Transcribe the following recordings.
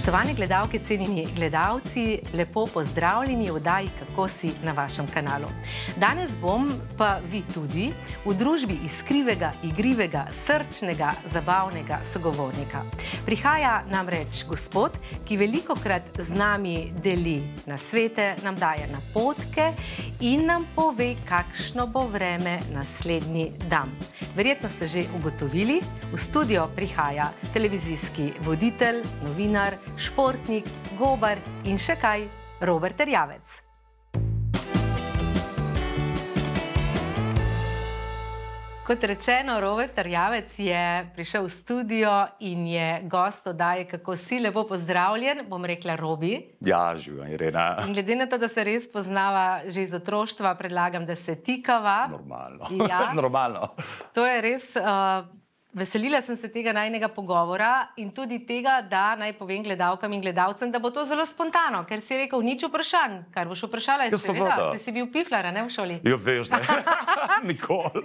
Spoštovani gledalke, cenjeni gledalci, lepo pozdravljeni v daji Kako si na vašem kanalu. Danes bom, pa vi tudi, v družbi iskrivega, igrivega, srčnega, zabavnega sogovornika. Prihaja nam reč gospod, ki veliko krat z nami deli na svete, nam daje napotke in nam pove, kakšno bo vreme naslednji dan. Verjetno ste že ugotovili, v studio prihaja televizijski voditelj, novinar, športnik, gobar in še kaj, Robert Rjavec. Kot rečeno, Robert Rjavec je prišel v studio in je gost odaje, kako si lepo pozdravljen, bom rekla Robi. Ja, živim, Irena. In glede na to, da se res poznava že iz otroštva, predlagam, da se tikava. Normalno. Ja, normalno. To je res. Uh, Veselila sem se tega najnega pogovora in tudi tega, da naj povem gledalkam in gledalcem, da bo to zelo spontano, ker si rekel, nič vprašanj, kar boš vprašala, je ja, seveda, se si bil piflar, ne v šoli. Jo, ja, veš, ne. Nikoli.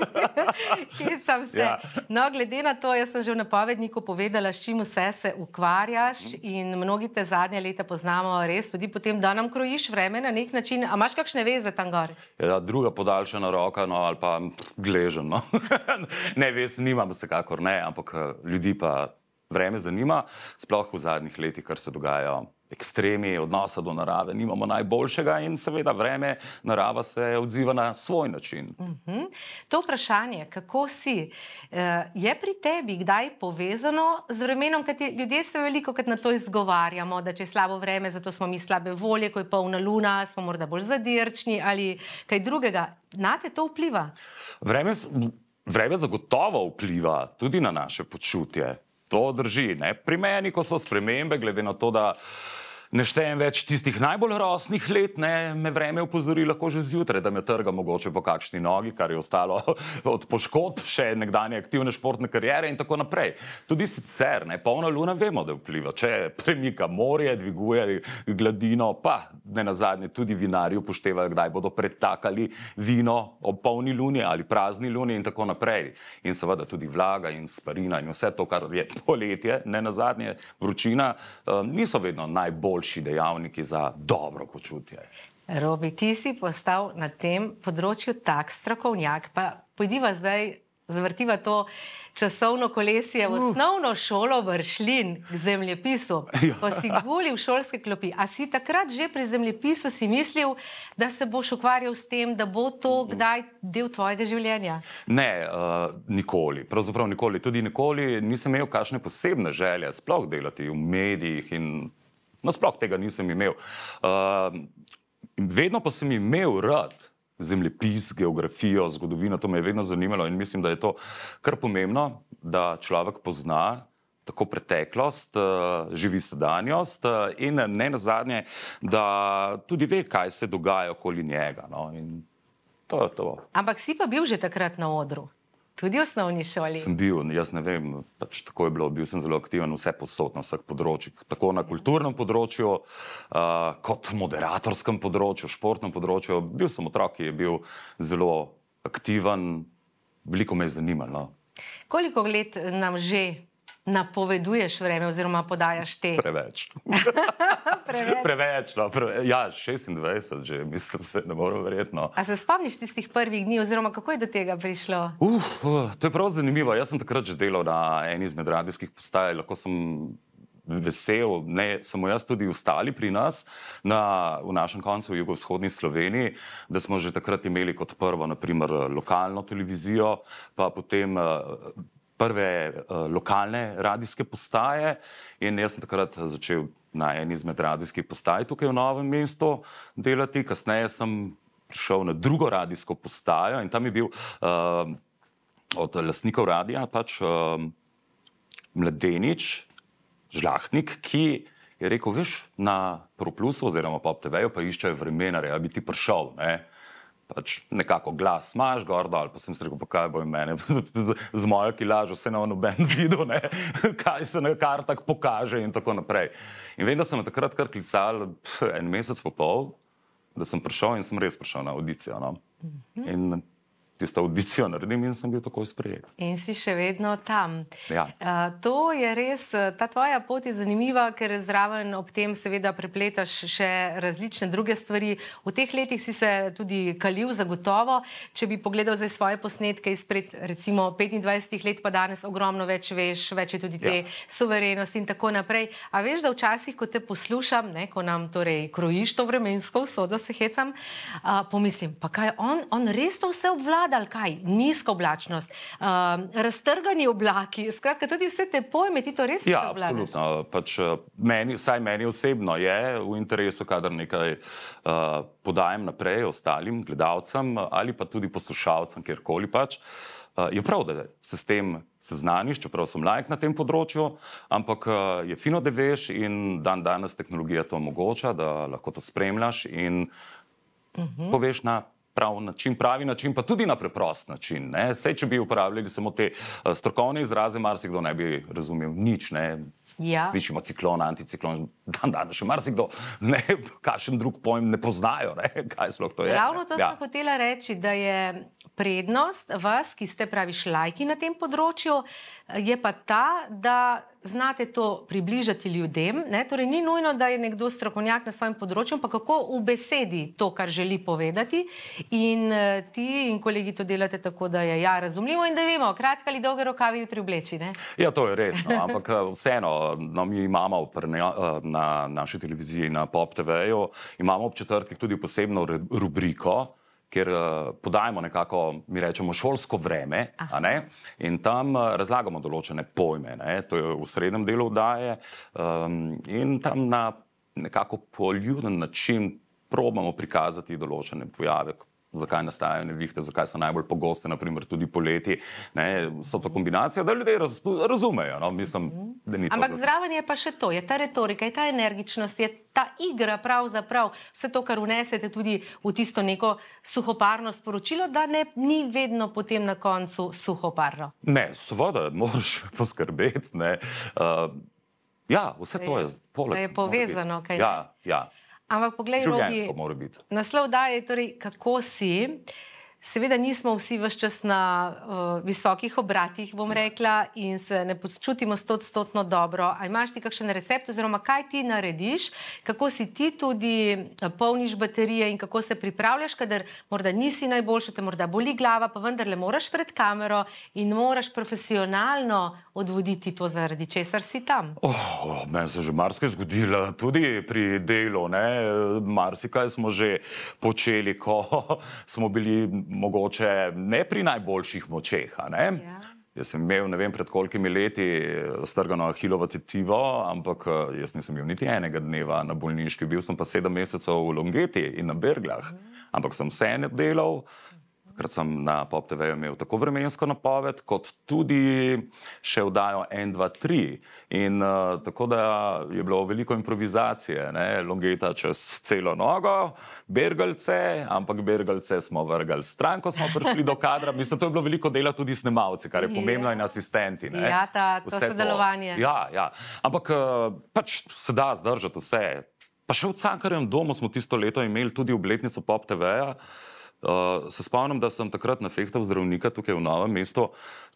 sem se. Ja. No, glede na to, jaz sem že v napovedniku povedala, s čim vse se ukvarjaš in mnogi te zadnje leta poznamo res, tudi potem, da nam krojiš vreme na nek način, a imaš kakšne veze tam gor? Ja, druga podaljšana roka, no, ali pa gležen, no. ne, veš, nimam se kako kakor ne, ampak eh, ljudi pa vreme zanima, sploh v zadnjih letih, kar se dogaja. Ekstremi odnosa do narave, nimamo najboljšega, in seveda, vreme, narava se odziva na svoj način. Uh mhm. -huh. To vprašanje, kako si, eh, je pri tebi kdaj povezano z vremenom? Kajti ljudje se veliko krat na to izgovarjamo, da če je slabo vreme, zato smo mi slabe volje, ko je polna luna, smo morda bolj zadrčni ali kaj drugega. Na te to vpliva? Vreme vreme zagotovo vpliva tudi na naše počutje. To drži. Ne? Pri meni, ko so spremembe, glede na to, da ne štejem več tistih najbolj rosnih let, ne, me vreme upozori lahko že zjutraj, da me trga mogoče po kakšni nogi, kar je ostalo od poškodb, še nekdanje aktivne športne karijere in tako naprej. Tudi sicer, ne, polna luna vemo, da vpliva, če premika morje, dviguje gladino, pa ne na zadnje tudi vinarji upoštevajo, kdaj bodo pretakali vino ob polni luni ali prazni luni in tako naprej. In seveda tudi vlaga in sparina in vse to, kar je poletje, ne na zadnje vročina, eh, niso vedno najbolj najboljši dejavniki za dobro počutje. Robi, ti si postal na tem področju tak strokovnjak, pa pojdiva zdaj, zavrtiva to časovno kolesje v uh. osnovno šolo vršlin k zemljepisu. Ja. Ko si guli v šolske klopi, a si takrat že pri zemljepisu si mislil, da se boš ukvarjal s tem, da bo to kdaj del tvojega življenja? Ne, uh, nikoli. Pravzaprav nikoli. Tudi nikoli nisem imel kakšne posebne želje sploh delati v medijih in Nasploh tega nisem imel. Uh, vedno pa sem imel rad zemljepis, geografijo, zgodovino, to me je vedno zanimalo in mislim, da je to kar pomembno, da človek pozna. Tako preteklost, eh, živi sedanjost, eh, in ne na zadnje, da tudi ve, kaj se dogaja okoli njega. No? To, to. Ampak si pa bil že takrat na odru. Tudi v osnovni šoli. Sem bil, jaz ne vem, pač tako je bilo. Bil sem zelo aktiven vse posod, na vseh področjih. Tako na kulturnem področju, uh, kot na moderatorskem področju, športnem področju. Bil sem otrok, ki je bil zelo aktiven, veliko me je zanimalo. Koliko let nam že napoveduješ vreme, oziroma podajaš te. Preveč. preveč. preveč no, preve, ja, 26, že mislim, se ne morem verjetno. A se spomniš tistih prvih dni, oziroma kako je do tega prišlo? Uf, eh, to je prav zanimivo. Jaz sem takrat že delal na eni izmed radijskih postaj. Vesel, ne samo jaz, tudi ostali pri nas, na, v našem koncu, v jugovzhodni Sloveniji, da smo že takrat imeli kot prvo, naprimer, lokalno televizijo, pa potem eh, prve uh, lokalne radijske postaje in jaz sem takrat začel na eni izmed radijskih postaj tukaj v Novem mestu delati. Kasneje sem prišel na drugo radijsko postajo in tam je bil uh, od lastnikov radia pač uh, mladenič, žlahnik, ki je rekel, veš, na ProPlusu oziroma PopTV-ju pa iščejo vremena, da bi ti prišel. Ne? pač nekako glas imaš, gor dol, pa sem si rekel, pa kaj bo ime, z mojo, ki lažo se na noben vidu, ne? kaj se na kartah pokaže in tako naprej. In vem, da sem takrat kar klical en mesec in pol, da sem prišel in sem res prišel na audicijo. No? Mhm. In tisto audicijo naredim in sem bil tako sprejet. In si še vedno tam. Ja. Uh, to je res, eh, ta tvoja pot je zanimiva, ker zraven ob tem seveda prepletaš še različne druge stvari. V teh letih si se tudi kalil zagotovo, če bi pogledal zdaj svoje posnetke izpred recimo 25 let, pa danes ogromno več veš, več je tudi te ja. suverenosti in tako naprej. A veš, da včasih, ko te poslušam, ne, ko nam torej krojiš to vremensko vso, da se hecam, uh, pomislim, pa kaj on, on res to vse obvlada? padal kaj, nizko oblačnost, um, ehm, raztrgani oblaki, skratka, tudi vse te pojme, ti to res ne znaš. Ja, absolutno. Pač, eh, meni, saj meni osebno je v interesu, kadar nekaj uh, podajem naprej ostalim gledalcem ali pa tudi poslušalcem, kjerkoli pač. Eh, je prav, da se s tem seznaniš, čeprav sem lajk na tem področju, ampak je fino, da veš in dan danes tehnologija to omogoča, da lahko to spremljaš in uh mhm. -huh. poveš na prav način, pravi način, pa tudi na preprost način. Vse, če bi uporabljali samo te eh, strokovne izraze, marsikdo ne bi razumel nič. Ne? Ja. Slišimo ciklone, anticiklone, dan danes še marsikdo, kakšen drug pojem ne poznajo. Ne? To je, Ravno to ja. sem hotela reči, da je prednost vas, ki ste pravi šlajki na tem področju, je pa ta, da znate to približati ljudem. Torej, ni nujno, da je nekdo strokovnjak na svojem področju, ampak kako v besedi to, kar želi povedati. In eh, ti in kolegi to delate tako, da je ja, razumljivo in da vemo, kratka ali dolga rokavi jutri obleči. Ne? Ja, to je res, no, ampak eh, vseeno no, mi imamo prnja, eh, na naši televiziji, na PopTV-ju, imamo ob četrtek tudi posebno rubriko. Ker eh, podajemo nekako, mi rečemo, šolsko vreme, ah. in tam eh, razlagamo določene pojme, ne? to je v srednjem delu oddaje, um, in tam na nekako poljuden način probujemo prikazati določene pojave, kot zakaj nastajajo nevihte, zakaj so najbolj pogoste, naprimer tudi poleti. Ne, so to kombinacije, da ljudje raz, razumejo. No, mislim, mhm. da Ampak to, da... zraven je pa še to, je ta retorika, je ta energičnost, je ta igra, pravzaprav vse to, kar unesete tudi v tisto neko suhoparno sporočilo, da ne, ni vedno potem na koncu suhoparno. Ne, seveda, moraš poskrbeti. Ne, uh, Ja, vse to je, je poleg tega. To je povezano, kaj je. Ja, ja. Ampak poglej, Robi, naslov daje, torej, kako si. Uh, Seveda nismo vsi v vse čas na uh, visokih obratih, bom ja. rekla, in se ne počutimo stotstotno dobro. A imaš ti kakšen recept, oziroma kaj ti narediš, kako si ti tudi eh, polniš baterije in kako se pripravljaš, kadar morda nisi najboljši, te morda boli glava, pa vendar le moraš pred kamero in moraš profesionalno odvoditi to, zaradi česar si tam. Oh, oh, meni se je že marsikaj zgodilo, tudi pri delu. Eh, marsikaj smo že počeli, ko smo bili mogoče ne pri najboljših močeh. Ja. Jaz sem imel vem, pred kolkimi leti strgano ahilovo tetivo, ampak eh, jaz nisem bil niti enega dneva na bolnišnici, bil sem pa sedem mesecev v Longeti in na Berglah, mhm. ampak sem vseeno delal. Mhm takrat sem na PopTV imel tako vremensko napoved, kot tudi še vdajo N23. In uh, tako da je bilo veliko improvizacije, ne? longeta čez celo nogo, bergalce, ampak bergalce smo vrgli stran, ko smo prišli do kadra. Mislim, to je bilo veliko dela tudi s nemavci, kar je mhm. pomembno in asistenti. Ne? Ja, ta, to vse sodelovanje. To. Ja, ja. Ampak eh, pač se da zdržati vse. Pa še v Cankarjem domu smo tisto leto imeli tudi obletnico PopTV-ja. Uh, se spomnim, da sem takrat na fehtu zdravnika tukaj v Novem mestu,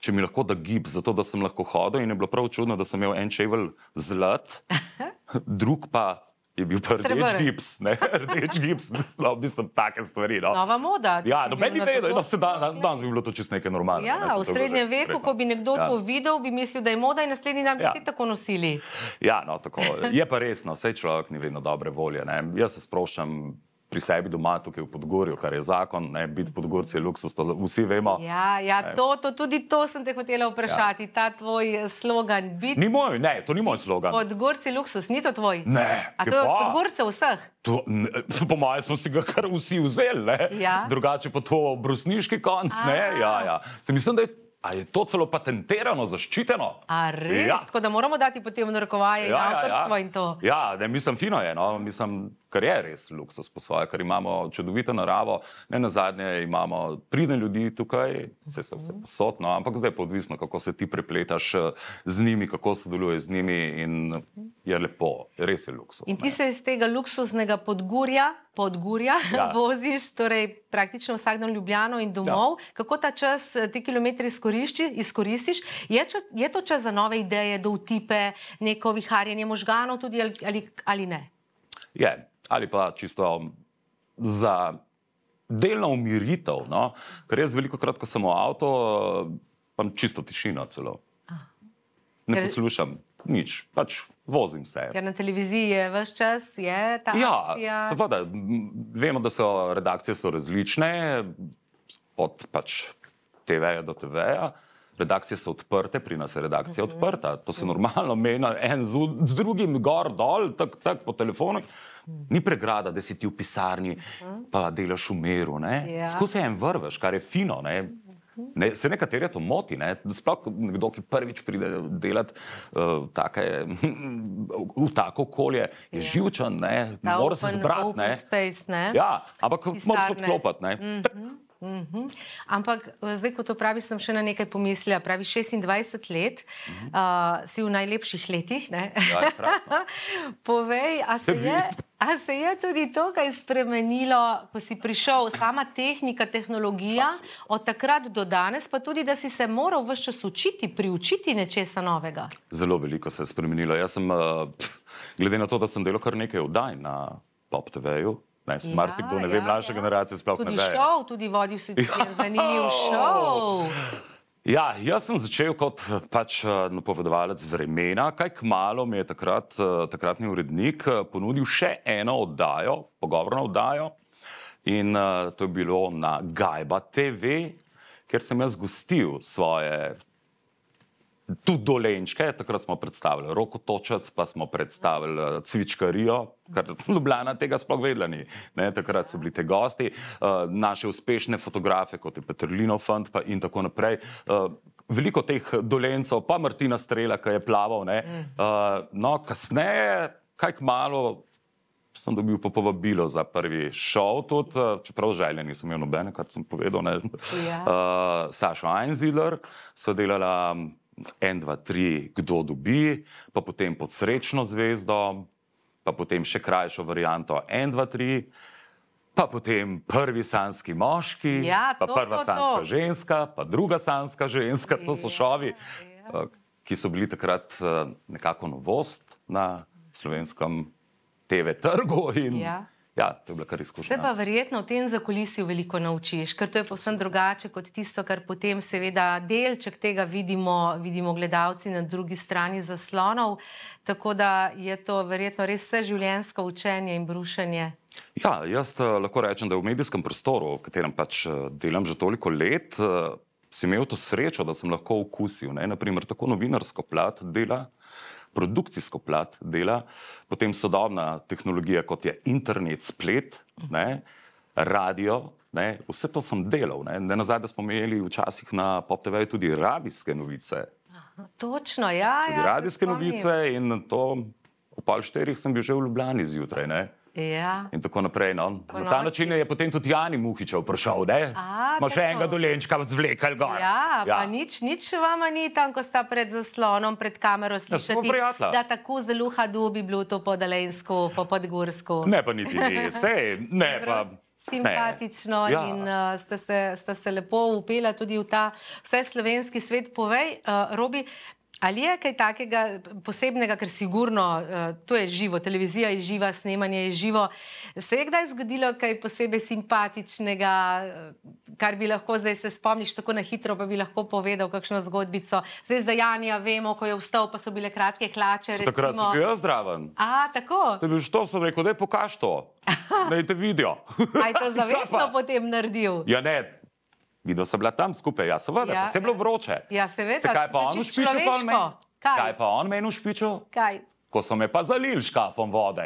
če mi lahko da gib, zato da sem lahko hodil. In je bilo prav čudno, da sem imel en čevelj zlat, drug pa je bil pa rdeč Srebrne. gips, ne rdeč gips, no, mislim, take stvari. No. Nova moda. Ja, no, meni ne da, da danes bi bilo to čisto nekaj normalno. Ja, ne, v srednjem že, veku, ko bi nekdo ja. to videl, bi mislil, da je moda in naslednji dan bi ja. ti tako nosili. Ja, no, tako. Je pa resno, vse človek ni vedno dobre volje. Ne. Jaz se sproščam pri sebi doma, tukaj v Podgorju, kar je zakon, ne, biti podgorci je luksus, to vsi vemo. Ja, ja to, to, tudi to sem te hotela vprašati, ja. ta tvoj eh, slogan. Bit... Ni moj, ne, to ni moj slogan. Podgorci luksus, ni to tvoj. Ne, A to je pa... podgorce vseh. To, ne, eh, po mojem smo si ga kar vsi vzeli, ja. drugače pa to brusniški konc. Ne, ja, ja. Se mislim, da je A je to celo patentirano, zaščiteno? A res, ja. tako da moramo dati potem narkovaje ja, in avtorstvo ja, ja. in to? Ja, ne, mislim, fino je, no? mislim, kar je res luksus po svoje, ker imamo čudovito naravo, ne na zadnje imamo pridne ljudi tukaj, vse se vse mhm. posotno, ampak zdaj je pa odvisno, kako se ti prepletaš eh, z njimi, kako sodeluje z njimi in je lepo, res je luksus. In ti ne? se iz tega luksusnega podgurja, podgurja ja. voziš, torej praktično vsak dan ljubljeno in domov, da. kako ta čas, eh, te kilometre izkoristiš. Je, je to čas za nove ideje, do utipe, neko viharjenje možganov tudi ali, ali, ali ne? Je, ali pa čisto za delno umiritev, no? ker jaz veliko krat, ko sem v avtu, eh, imam čisto tišino celo. Ah. Ne poslušam nič, pač vozim se. Ker na televiziji je vse čas, je ta ja, akcija. Seveda, vemo, da so redakcije so različne, od pač TV-ja do TV-ja. Redakcije so odprte, pri nas je redakcija uh mhm. -huh. odprta, to se mhm. normalno meni, en z, z drugim, gor, dol, tak, tak, po telefonu. Mhm. Ni pregrada, da si ti v pisarni, uh -huh. pa delaš v miru. Ja. Skozi en vrveš, kar je fino. Ne? Ne, se nekatere to moti, ne? sploh nekdo, ki prvič pride delati uh, eh, take, v tako okolje, je yeah. Ja. živčen, ne Ta mora open, se zbrati. Ne? Space, ne? Ja, ampak moraš odklopiti. Mm -hmm. Ampak eh, zdaj, ko to praviš, sem še na nekaj pomislila. Pravi 26 let, mm -hmm. uh, si v najlepših letih. Ja, Povej, a se je. A se je tudi to, kaj je spremenilo, ko si prišel, sama tehnika, tehnologija, od takrat do danes, pa tudi, da si se moral vse čas učiti, priučiti nečesa novega? Zelo veliko se je spremenilo. Jaz sem, eh, glede na to, da sem delal kar nekaj oddaj na PopTV-ju. Ja, Marsikdo ne ja, ja. ve, mlajša ja. generacija sploh tudi ne ve. Tudi šov, tudi vodil si tudi zanimiv ja. šov. Ja, jaz sem začel kot pač napovedovalec vremena. Kaj kmalo mi je takrat, takratni urednik eh, ponudil še eno oddajo, pogovorno oddajo, in eh, to je bilo na Gajba TV, kjer sem jaz gostil svoje tudi dolenčke, takrat smo predstavili roko točec, pa smo predstavili eh, cvičkarijo, kar Ljubljana tega sploh vedela ni. Ne, takrat so bili te gosti, eh, naše uspešne fotografe, kot je Petrlino Fund in tako naprej. Eh, veliko teh dolencev, pa Martina Strela, ki je plaval. Ne. No, kasneje, kaj malo. Sem dobil pa povabilo za prvi šov, tudi čeprav želje nisem imel nobene, kot sem povedal. Ja. Uh, Saša Einziler, sodelala en, dva, tri, kdo dobi, pa potem pod srečno zvezdo, pa potem še krajšo varianto, en, dva, tri, pa potem prvi sanski moški, ja, pa to, prva to, to. sanska ženska, pa druga sanska ženska, to so ja, šovi, ja. Eh, ki so bili takrat eh, nekako novost na slovenskem TV-trgu. In... Ja. Ja, to je bila kar izkušnja. Se pa verjetno v tem zakolisju veliko naučiš, ker to je povsem drugače kot tisto, kar potem seveda delček tega vidimo, vidimo gledalci na drugi strani zaslonov. Tako da je to verjetno res vse življenjsko učenje in brušenje. Ja, jaz eh, lahko rečem, da v medijskem prostoru, v katerem pač eh, delam že toliko let, eh, sem imel to srečo, da sem lahko okusil. Naprimer, tako novinarsko plat dela produkcijsko plat dela, potem sodobna tehnologija, kot je internet, splet, ne, radio. Ne, vse to sem delal. Ne, ne nazaj, da smo imeli včasih na PopTV-ju tudi radijske novice. Točno, ja. Tudi ja radijske novice in to. Pol štirih sem bil že v Ljubljani zjutraj. Ne? Ja. In tako naprej. No. Na ta način je potem tudi Jani Muhič vprašal, da ima še enega dolenčka zvlekel gor. Ja, ja. Nič, nič vama ni tam, ko sta pred zaslonom, pred kamero ja, slišati, ja, da tako zelo hudo bi bilo to po Dalensku, po Podgorsku. Ne pa niti ni, sej, ne pa. Simpatično ja. in uh, eh, ste, se, ste se lepo upela tudi v ta vse slovenski svet. Povej, uh, Robi, Ali je kaj takega posebnega, ker sigurno eh, to je živo, televizija je živa, snemanje je živo. Se je kdaj zgodilo kaj posebej simpatičnega, eh, kar bi lahko zdaj se spomniš tako na hitro, pa bi lahko povedal kakšno zgodbico? Zdaj za Janija vemo, ko je vstal, pa so bile kratke hlače. Se takrat sem bil zdraven. A, tako. Te bi že to sem rekel, da je pokaž to. Naj te vidijo. Naj to zavestno potem naredil. Ja, ne, Vidno sem bila tam skupaj, jaz sem vedela, ja. da ja, se je bilo ja. vroče. Ja, seveda, se kaj pa on v špiču? Kaj pa on meni v špiču? Kaj? Ko so me pa zalili škafom vode,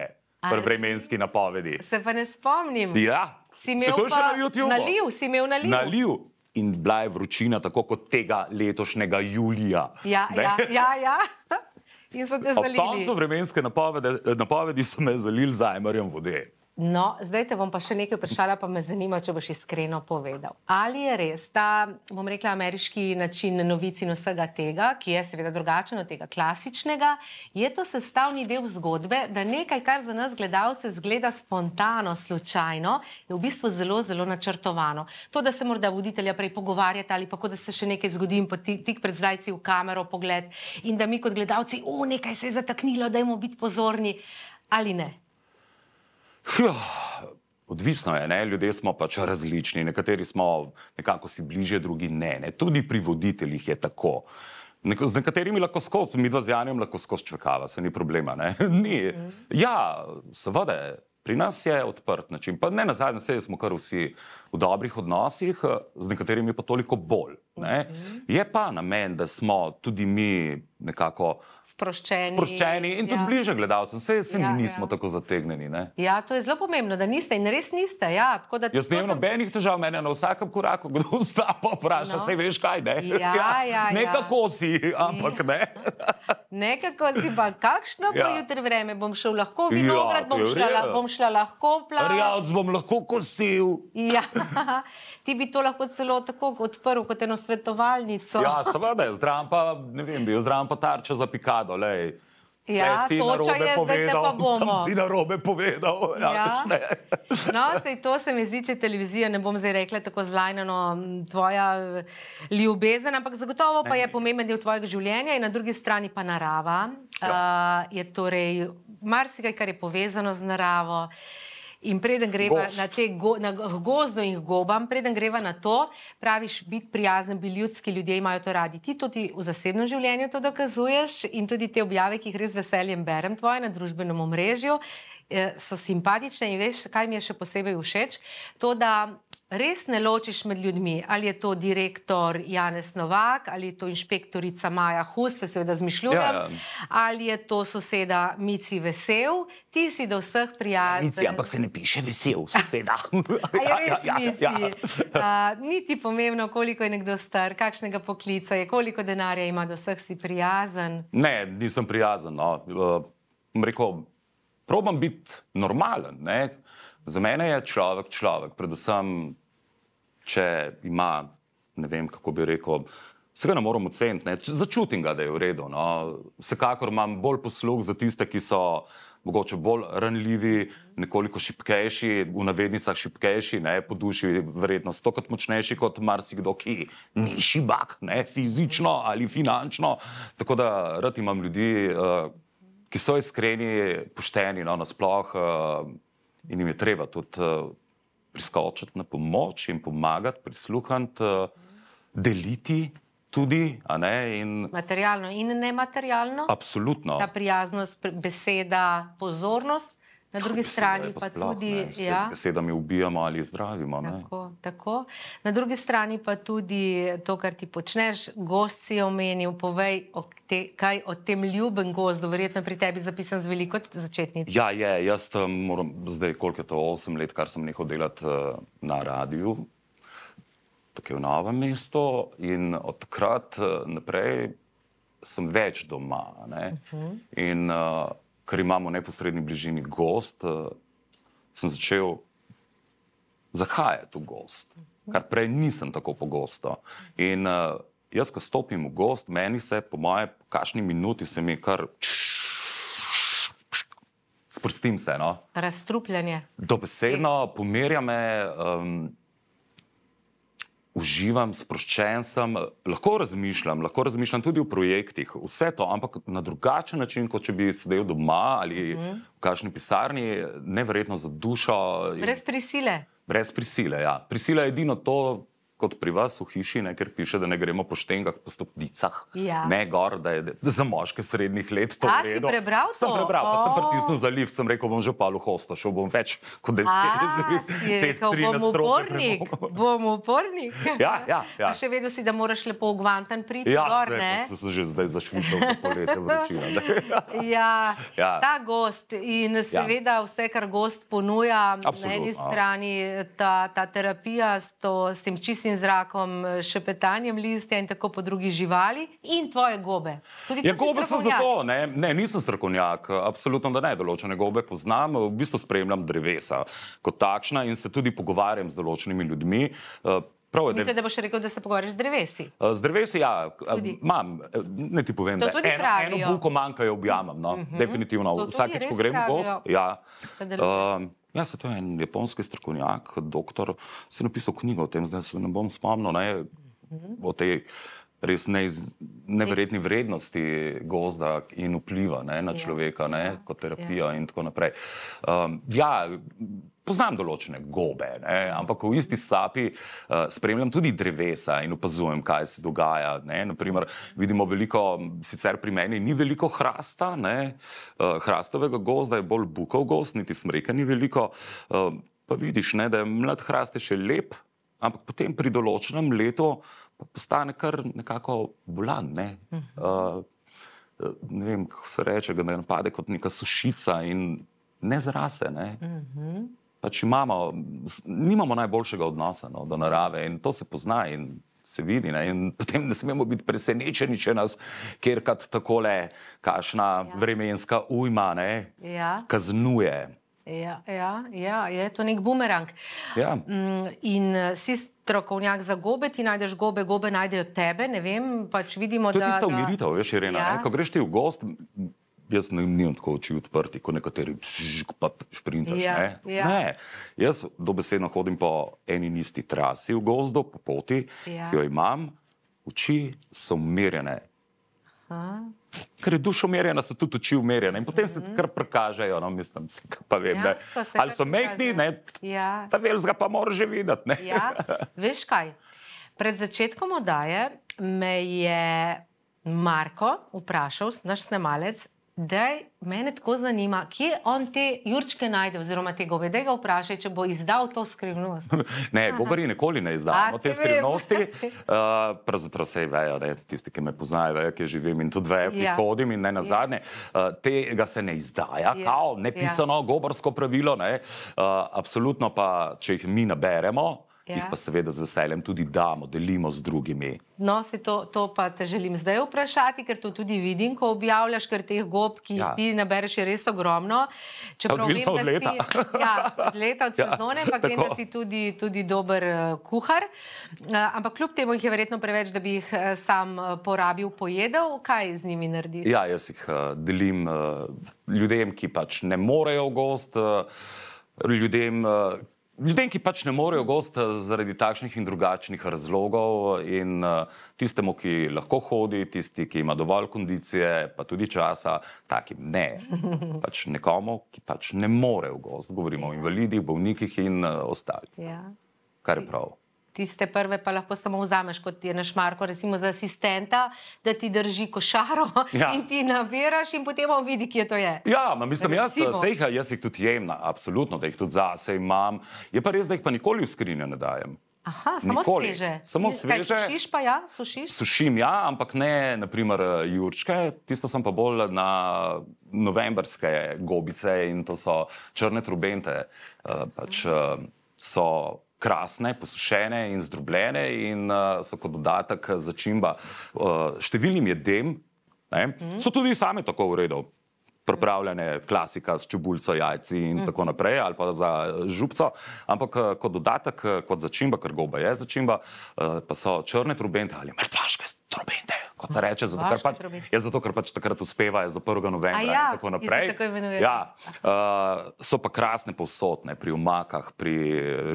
prvremenski napovedi. Se pa ne spomnim. Ja, si imel to že na YouTube. Naliv, si imel naliv. naliv. In bila je vročina, tako kot tega letošnjega julija. Ja, ja, ja, ja. In so te zalili. Na koncu vremenske napovedi, eh, napovedi so me zalili z ajmerjem vode. No, zdaj te bom pa še nekaj vprašala, pa me zanima, če boš iskreno povedal. Ali je res ta, bom rekla, ameriški način novic in vsega tega, ki je seveda drugačen od tega klasičnega, je to sestavni del zgodbe, da nekaj, kar za nas gledalce zgleda spontano, slučajno, je v bistvu zelo, zelo načrtovano. To, da se morda voditelja prej pogovarjata ali pa da se še nekaj zgodi in tik pred zdajci v kamero pogled in da mi kot gledalci, o, nekaj se je zataknilo, dajmo biti pozorni ali ne. Odvisno je, ne? ljudje smo pač različni, nekateri smo nekako si bliže, drugi ne, ne. Tudi pri voditeljih je tako. Neko, z nekaterimi lahko skozi, mi dva z Janjem lahko skozi čvekava, se ni problema. ja, seveda je. Pri nas je odprt način, pa ne na zadnje, vse smo kar vsi v dobrih odnosih, eh, z nekaterimi pa toliko bolj. Mm -hmm. Je pa namen, da smo tudi mi nekako sproščeni, sproščeni in tudi ja. bliže gledalcem, vse se ja, mi nismo ja. tako zategnjeni. Ja, to je zelo pomembno, da niste in res niste. Ja, da, Jaz ne vem nobenih sem... težav, meni na vsakem koraku, kdo vstapa, vpraša, no. se veš kaj. Ne? Ja, ja, ja, nekako ja. si, ampak ja. ne. nekako si, pa kakšno ja. pa jutri vreme bom šel, lahko vidno, ja, bom šel šla lahko plavati. Rjavc bom lahko kosil. Ja, ti bi to lahko celo tako odprl kot eno svetovalnico. Ja, seveda, zdravim pa, ne vem, bil zdravim pa tarča za pikado, lej. Ja, si narobe povedal, tam si narobe povedal. Ja, ja. No, sej, to se mi zdi, če televizija ne bom zdaj rekla tako zlajnjeno tvoja eh, ljubezen, ampak zagotovo pa je pomemben del tvojega življenja in na drugi strani pa narava. Uh, je torej marsikaj, kar je povezano z naravo. Uh, In preden greva Gost. na te go, na gozdo in gobam, preden greva na to, praviš, biti prijazen, biti ljudski, ljudje imajo to radi. Ti tudi v zasebnem življenju to dokazuješ in tudi te objave, ki jih res veseljem berem, tvoje na družbenem omrežju so simpatične in veš, kaj mi je še posebej všeč. To, da res ne ločiš med ljudmi, ali je to direktor Janes Novak, ali je to inšpektorica Maja Hus, se seveda zmišljujem, ja, ja. ali je to soseda Mici Vesev, ti si do vseh prijateljev. Mici, ampak se ne piše Vesev, soseda. ja, ja, res, ja, ja. A, ni ti pomembno, koliko je nekdo star, kakšnega poklica je, koliko denarja ima, do vseh si prijazen. Ne, nisem prijazen. No. Uh, rekel, probam biti normalen. Ne? Za mene je človek človek, predvsem, če ima, ne vem kako bi rekel, se ga ne moramo ceniti, začutim ga, da je v redu. No? Vsekakor imam bolj posluh za tiste, ki so mogoče bolj ranljivi, nekoliko šipkejši, v navednicah šipkejši, ne? po duši verjetno stokrat močnejši kot marsikdo, ki ni šibak, ne? fizično ali finančno. Tako da rad imam ljudi. Uh, ki so iskreni, pošteni, no, nasplošno, uh, eh, in jim je treba tudi uh, priskočiti na pomoč, jim pomagati, prisluhniti, uh, deliti tudi. Ne, in, materialno in nematerialno. Absolutno. Ta prijaznost, beseda, pozornost. Na drugi Mislim, strani pa, pa sploh, tudi, ne, ja. Z besedami ubijamo ali zdravimo. Tako, tako. Na drugi strani pa tudi to, kar ti počneš, gost si omenil, povej o te, kaj o tem ljubem gozdu, verjetno pri tebi zapisan z veliko začetnic. Ja, je, jaz eh, moram zdaj, koliko je to osem let, kar sem nehal delati eh, na radiju, tako je v novem mestu in od takrat eh, naprej sem več doma. Uh mhm. -huh. In uh, ker imamo neposredni bližini gost, eh, sem začel zahajati v gost, kar prej nisem tako pogosto. In eh, jaz, ko stopim v gost, meni se, po moje, po kašni minuti se mi kar. Sprostim se. No. Razstrupljanje. Dobesedno, pomerja me. Um, uživam, sproščen sem, lahko razmišljam, lahko razmišljam tudi o projektih, vse to, ampak na drugačen način, kot če bi sedel doma ali v kakšni pisarni, nevrjetno za dušo. Brez prisile. Brez prisile, ja. Prisila je edino to, kot pri vas v hiši, ne, ker piše, da ne gremo po štengah, po stopnicah. Ja. Ne gor, da je da za moške srednjih let to. A, si prebral to? Sem prebral, pa oh. sem pritisnil za lift, sem rekel, bom že palo hosta, šel bom več kot devet let. Je rekel, bom upornik, bom upornik. Ja, ja, ja. Še vedno si, da moraš lepo ogvantan priti ja, gor, se, ne? Ja, sem že zdaj zašvitel, da poletje vročina. Ja. Ja. ja, ta gost in ja. seveda ja. vse, kar gost ponuja, Absolut, na eni ja. strani ta, ta terapija s, to, s tem čistim svežim zrakom, eh, še petanjem listja in tako po drugi živali in tvoje gobe. Ja, gobe so zato, ne? ne, nisem strokovnjak, absolutno da ne, določene gobe poznam, v bistvu spremljam drevesa kot takšna in se tudi pogovarjam z določenimi ljudmi. Eh, Mislim, da boš rekel, da se pogovarjaš z drevesi. Eh, z drevesi, ja, imam, ne ti povem, to da je eno, eno buko manjka, jo objamem, no? uh mhm. -huh. definitivno. Vsakeč, ko grem v gost, ja. Jaz sem en japonski strokovnjak, doktor, se je napisal knjigo o tem, zdaj se ne bom spomnil ne, o tej res neiz, neverjetni vrednosti gozda in vpliva ne, na ja. človeka, ne, kot terapija ja. in tako naprej. Um, ja, Poznam določene gobe, ne? ampak v isti sapi uh, spremljam tudi drevesa in opazujem, kaj se dogaja. Naprimer, vidimo veliko, sicer pri meni ni veliko hrasta, uh, hrastovega gozda je bolj bukov gost, niti smreka ni veliko. Uh, pa vidiš, ne, da je mlad hrast je še lep, ampak potem pri določenem letu postane kar nekako bolan. Ne? Uh, ne vem, kako se reče, da je napade kot neka sušica in ne zrase. Ne? Uh mhm. -huh pač imamo, nimamo najboljšega odnosa no, do narave in to se pozna in se vidi. Ne, in potem ne smemo biti presenečeni, če nas kjerkrat tako le kašna ja. vremenska ujma ne, ja. kaznuje. Ja, ja, ja, je to nek bumerang. Ja. Mm, in eh, si strokovnjak za gobe, ti najdeš gobe, gobe najdejo tebe. Vem, pač vidimo, to je tista umiritev, veš, Irena. Ja. Ko greš ti v gost, Jaz ne imam tako oči odprti, kot nekateri, sprinterji. Ja, ne? Ja. ne, jaz dobesedno hodim po eni in isti trasi v gozdu, po poti, ja. ki jo imam, oči so umirjene. Ker je duša umirjena, so tudi oči umirjene in potem mm -hmm. se kar prikažejo, no, mislim, pa vem, ja, ali so mehki, ne. Ja. Ta del zga pa moraš že videti. Ja. Veš kaj? Pred začetkom odaje me je. Marko, vprašal, naš snemalec, Dej, mene tako zanima, kje on te jurčke najde, oziroma te gove. Da ga vprašaj, če bo izdal to skrivnost. ne, govori, nikoli ne izda A, no, te skrivnosti. Eh, pravzaprav se vejo, da tisti, ki me poznajo, vejo, kje živim in tudi vejo, kje ja. hodim in ne na zadnje. Ja. Eh, tega se ne izdaja, ja. kao, nepisano, ja. govorsko pravilo. Ne? Uh, absolutno pa, če jih mi naberemo ja. jih pa seveda z veseljem tudi damo, delimo z drugimi. No, se to, to pa te želim zdaj vprašati, ker to tudi vidim, ko objavljaš, ker teh gob, ki ja. ti nabereš, je res ogromno. Čeprav vidiš, da si leta. ja, od leta od ja. sezone, ampak vem, da si tudi, tudi dober uh, kuhar. Uh, ampak kljub temu jih je verjetno preveč, da bi jih uh, sam uh, porabil, pojedel. Kaj z njimi naredi? Ja, jaz jih uh, delim uh, ljudem, ki pač ne morejo gost. Uh, Ljudem, Ljudem, ki pač ne morejo gost zaradi takšnih in drugačnih razlogov, in eh, tistemu, ki lahko hodi, tisti, ki ima dovolj kondicije, pa tudi časa, takim ne. Pač nekomu, ki pač ne morejo gost, govorimo o invalidih, bolnikih in eh, ostalih. Ja. Kar je prav tiste prve pa lahko samo vzameš, kot je naš Marko, recimo za asistenta, da ti drži košaro ja. in ti nabiraš in potem on vidi, kje to je. Ja, ma, mislim, jaz, sej, jaz jih tudi jem, absolutno, da jih tudi zase imam. Je pa res, da jih pa nikoli v skrinjo ne dajem. Aha, samo Nikoli. sveže. Samo Kaj, sveže. Sušiš pa, ja, sušiš. Sušim, ja, ampak ne, naprimer, eh, jurčke, tiste sem pa bolj na novembrske gobice in to so črne trubente. Uh, pač, uh, so krasne, posušene in zdrobljene, in uh, so kot dodatek eh, začimba uh, številnim jedem, ne, mm. so tudi same tako uredili. Pripravljene klasika s čebulco, jajci in mm. tako naprej, ali pa za župco. Ampak kot dodatek, kot začimba, ker goba je začimba, pa so črne trubente ali mrtvaške trubente kot se reče, zato, ker pač, je ja, zato, ker pač takrat uspeva, je za 1. novembra ja, in tako naprej. Tako ja, uh, so pa krasne posodne pri omakah, pri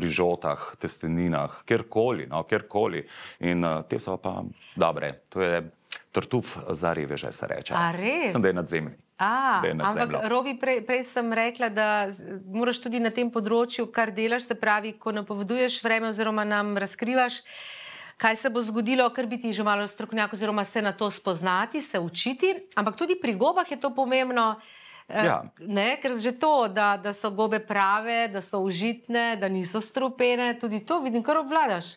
rižotah, testeninah, kjerkoli. No, kjerkoli. In uh, te so pa dobre. To je trtuf za reve, že se reče. Sem da je nadzemni. A, ampak, Robi, prej, prej sem rekla, da moraš tudi na tem področju, kar delaš, se pravi, ko napoveduješ vreme oziroma nam razkrivaš kaj se bo zgodilo, ker biti že malo strokovnjak, oziroma se na to spoznati, se učiti. Ampak tudi pri gobah je to pomembno, eh, ja. ne, ker že to, da, da so gobe prave, da so užitne, da niso strupene, tudi to vidim, kar obvladaš.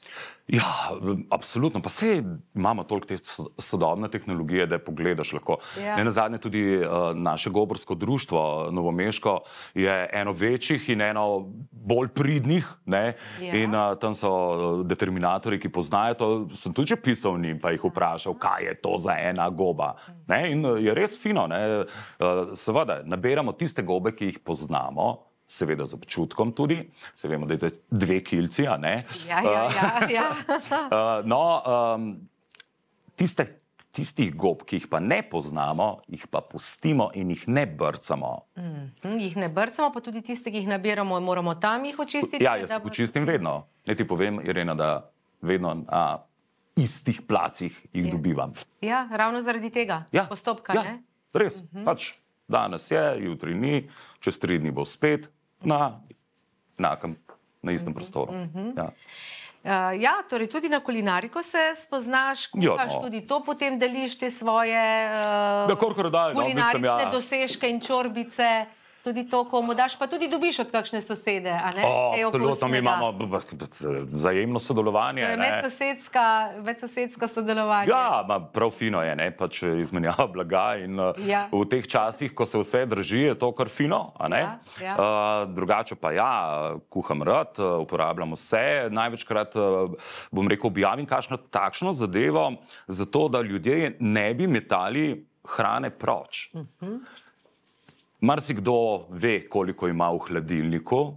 Ja, absolutno. Pa vse imamo toliko te sodobne tehnologije, da je pogledaš lahko. Ja. Na zadnje, tudi uh, naše gobrsko društvo, Novomeško, je eno večjih in eno bolj pridnih. Ja. In, uh, tam so eh, determinatori, ki poznajo to. Sem tudi pisal njim, pa jih vprašal, kaj je to za ena goba. Ne? In je res fino, uh, seveda, naberamo tiste gobe, ki jih poznamo seveda z občutkom tudi, se vemo, da je dve kilci. Ja, ja, ja. ja. Eh, no, um, tiste, tistih gob, ki jih pa ne poznamo, jih pa pustimo in jih ne brcamo. Mm, jih ne brcamo, pa tudi tiste, ki jih nabiramo, moramo tam jih očistiti. Ja, jaz očistim vedno. Ne ti povem, Irena, da vedno na istih placih jih je. Ja. dobivam. Ja, ravno zaradi tega ja. postopka. Ja. Res, mm -hmm. pač danes je, jutri ni, čez tri dni bo spet, na enakem, na istem prostoru. Mm -hmm. ja. Uh, ja, torej tudi na kulinariko se spoznaš, kuhaš, no. tudi to potem deliš te svoje uh, eh, da, no, ja. kulinarične no, mislim, ja. dosežke in čorbice. Tudi to, ko mu daš, pa tudi dobiš od kakšne sosede. Absolutno, mi imamo vzajemno sodelovanje. Medsosedsko sodelovanje. Ja, ma, prav fino je, ne? pač izmenjava blaga. In, eh, ja. V teh časih, ko se vse drži, je to kar fino. Ja, ja. Uh, drugače pa ja, kuham rad, eh, uporabljam vse. Največkrat bom rekel, objavim kakšno takšno zadevo, zato da ljudje ne bi metali hrane proč. Uh mhm. -huh. Marsikdo ve, koliko ima v hladilniku,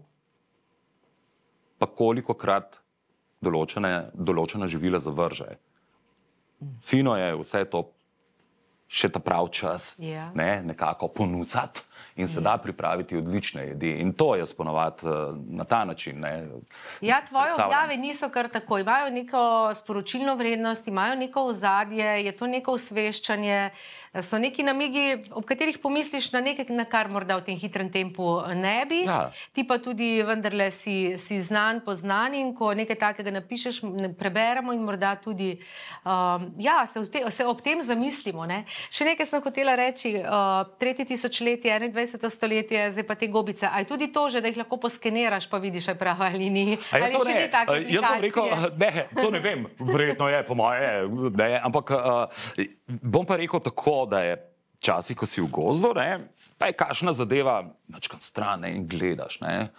pa koliko krat določene, določena živila zavrže. Fino je vse to, še ta prav čas, yeah. Ja. ne, nekako ponuditi in se ja. da pripraviti odlične jedi. In to je sponovati eh, na ta način. Ne? Ja, tvoje objave niso kar tako. Imajo neko sporočilno vrednost, imajo neko ozadje, je to neko osveščanje, eh, so neki namigi, ob katerih pomisliš na nekaj, na kar morda v tem hitrem tempu eh, ne bi. Ja. Ti pa tudi vendarle si, si znan, poznan in ko nekaj takega napišeš, preberemo in morda tudi um, ja, se, te, se ob tem zamislimo. Ne? Še nekaj sem hotela reči, uh, tretji tisočletje je 21. stoletje, zdaj pa te gobice. Ali tudi to, že, da jih lahko poskeniraš, pa vidiš, da je prava linija? Ja, uh, jaz bom rekel, ne, to ne vem, verjetno je, po moje. Ne, ampak uh, bom pa rekel tako, da je časi, ko si v gozdu, ne, pa je kašna zadeva, mačkan stran in gledaš. Ne.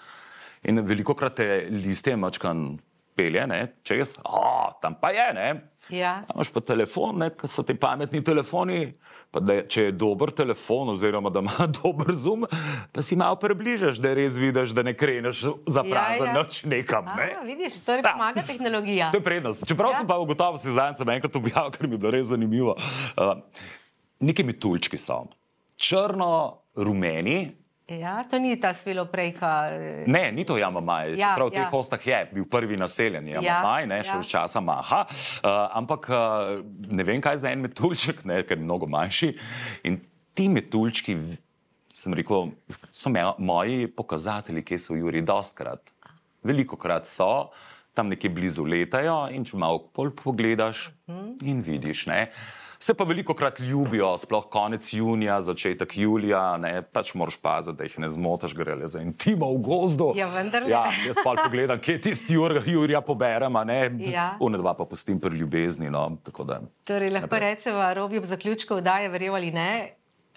In veliko krat te liste mačkan pelje, ne, čez, oh, tam pa je, ne, Ja. Imáš pa telefon, ki so ti pametni telefoni. Da, če je dober telefon, oziroma da ima dober zum, pa si malo približaš, da res vidiš, da ne kreneš za ja, prazen ja, ja. noč nekam. Ne? A, vidiš, to torej je ja. pomaga tehnologija. To je prednost. Čeprav ja. sem pa ugotovil, da si zadnjič enkrat objavil, ker mi je bilo res zanimivo. Uh, Nekimi tulčki so črno-rumeni, Ja, to ni ta svilo prej. Eh, ne, ni to Jama Maj. Ja, Prav v teh ja. kostah je bil prvi naseljen Jama ja, Maj, ne, še ja. v časa Maha. Uh, ampak uh, ne vem, kaj za en metulček, ne, ker je mnogo manjši. In ti metulčki, sem rekel, so me, moji pokazatelji, ki so v Juri dostkrat. Veliko krat so. Uh, tam nekje blizu letajo in če malo pogledaš mhm. in vidiš. Ne? Se pa veliko krat ljubijo, sploh konec junija, začetek julija, ne, pač moraš paziti, da jih ne zmotaš, gre le za intimo v gozdu. Ja, vendar. Ja, jaz pa pogledam, kje tisti Jurija poberem, ne, ja. one dva pa postim pri ljubezni. No, da, torej, lahko rečemo, robi ob zaključku, da je verjeli ali ne,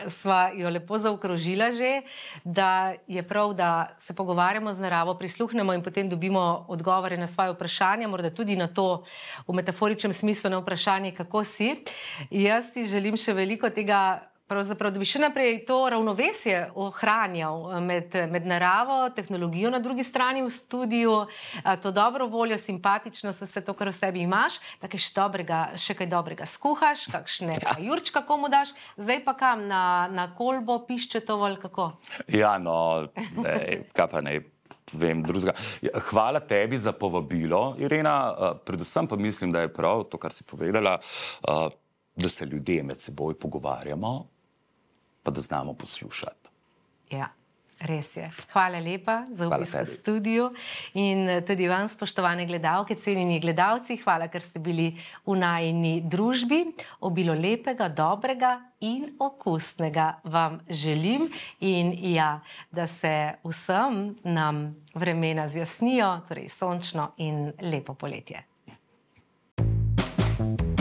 smo jo lepo zaokrožila že, da je prav, da se pogovarjamo z naravo, prisluhnemo in potem dobimo odgovore na svoje vprašanje, morda tudi na to v metaforičnem smislu na vprašanje, kako si. Jaz ti želim še veliko tega Pravzaprav, da bi še naprej to ravnovesje ohranjal eh, med, eh, med naravo, tehnologijo na drugi strani v studiu, eh, to dobro voljo, simpatičnost, vse to, kar v sebi imaš, tako je še, dobrega, še kaj dobrega skuhaš, kakšne ja. jurčka komu daš, zdaj pa kam na, na kolbo, pišče to ali kako. Ja, no, ne, kaj pa ne. Vem, ja, Hvala tebi za povabilo, Irena. Predvsem pa mislim, da je prav to, kar si povedala, da se ljudje med seboj pogovarjamo, pa da znamo poslušati. Ja. Res je. Hvala lepa za obisk v studiu in eh, tudi vam, spoštovane gledalke, cenjeni gledalci, hvala, ker ste bili v najni družbi. Obilo lepega, dobrega in okusnega vam želim. In ja, da se vsem nam vremena zjasnijo, torej sončno in lepo poletje. Ja.